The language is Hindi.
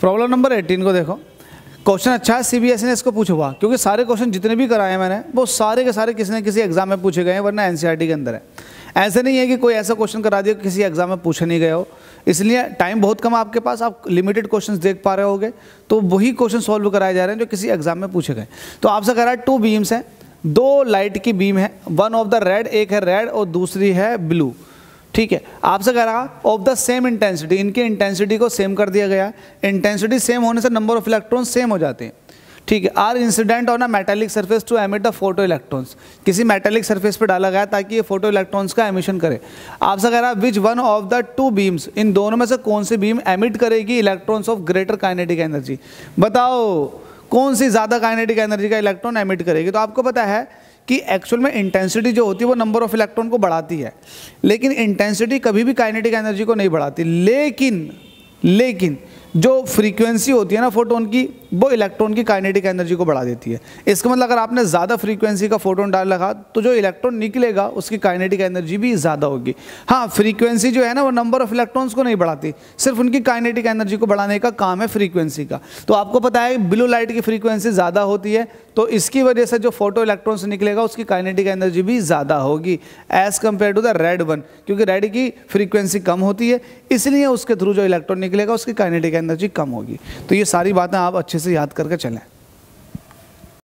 प्रॉब्लम नंबर एटीन को देखो क्वेश्चन अच्छा है सीबीएसई e ने इसको पूछा हुआ क्योंकि सारे क्वेश्चन जितने भी कराए मैंने वो सारे के सारे किसी न किसी एग्जाम में पूछे गए हैं वरना एनसीईआरटी e के अंदर है ऐसे नहीं है कि कोई ऐसा क्वेश्चन करा दिया कि किसी एग्जाम में पूछे नहीं गए हो इसलिए टाइम बहुत कम आपके पास आप लिमिटेड क्वेश्चन देख पा रहे हो तो वही क्वेश्चन सॉल्व कराए जा रहे हैं जो किसी एग्जाम में पूछे गए तो आपसे कह रहा है टू बीम्स हैं दो लाइट की बीम है वन ऑफ द रेड एक है रेड और दूसरी है ब्लू ठीक है आपसे कह रहा ऑफ द सेम इंटेंसिटी इनके इंटेंसिटी को सेम कर दिया गया है इंटेंसिटी सेम होने से नंबर ऑफ इलेक्ट्रॉन सेम हो जाते हैं ठीक है are incident on a metallic surface to emit the photo electrons किसी मेटेलिक सर्फेस पर डाला गया ताकि ये फोटो इलेक्ट्रॉन्स का एमिशन करे आपसे कह रहा है which one of the two beams इन दोनों में से कौन सी बीम एमिट करेगी electrons of greater kinetic energy बताओ कौन सी ज़्यादा काइनेटिक एनर्जी का इलेक्ट्रॉन एमिट करेगी तो आपको पता है कि एक्चुअल में इंटेंसिटी जो होती है वो नंबर ऑफ इलेक्ट्रॉन को बढ़ाती है लेकिन इंटेंसिटी कभी भी काइनेटिक एनर्जी को नहीं बढ़ाती लेकिन लेकिन जो फ्रीक्वेंसी होती है ना फोटोन की वो इलेक्ट्रॉन की काइनेटिक एनर्जी को बढ़ा देती है इसका मतलब अगर आपने ज़्यादा फ्रीक्वेंसी का फोटोन डाल रखा तो जो इलेक्ट्रॉन निकलेगा उसकी काइनेटिक एनर्जी भी ज़्यादा होगी हाँ फ्रीक्वेंसी जो है ना वो नंबर ऑफ इलेक्ट्रॉन्स को नहीं बढ़ाती सिर्फ उनकी काइनेटिक एनर्जी को बढ़ाने का काम है फ्रीक्वेंसी का तो आपको पता है ब्लू लाइट की फ्रीक्वेंसी ज़्यादा होती है तो इसकी वजह से जो फोटो इलेक्ट्रॉन्स निकलेगा उसकी काइनेटिक एनर्जी भी ज़्यादा होगी as compare to the red one क्योंकि रेड की फ्रीक्वेंसी कम होती है इसलिए उसके थ्रू जो इलेक्ट्रॉन निकलेगा उसकी काइनेटिक एनर्जी कम होगी तो ये सारी बातें आप अच्छे से याद करके चलें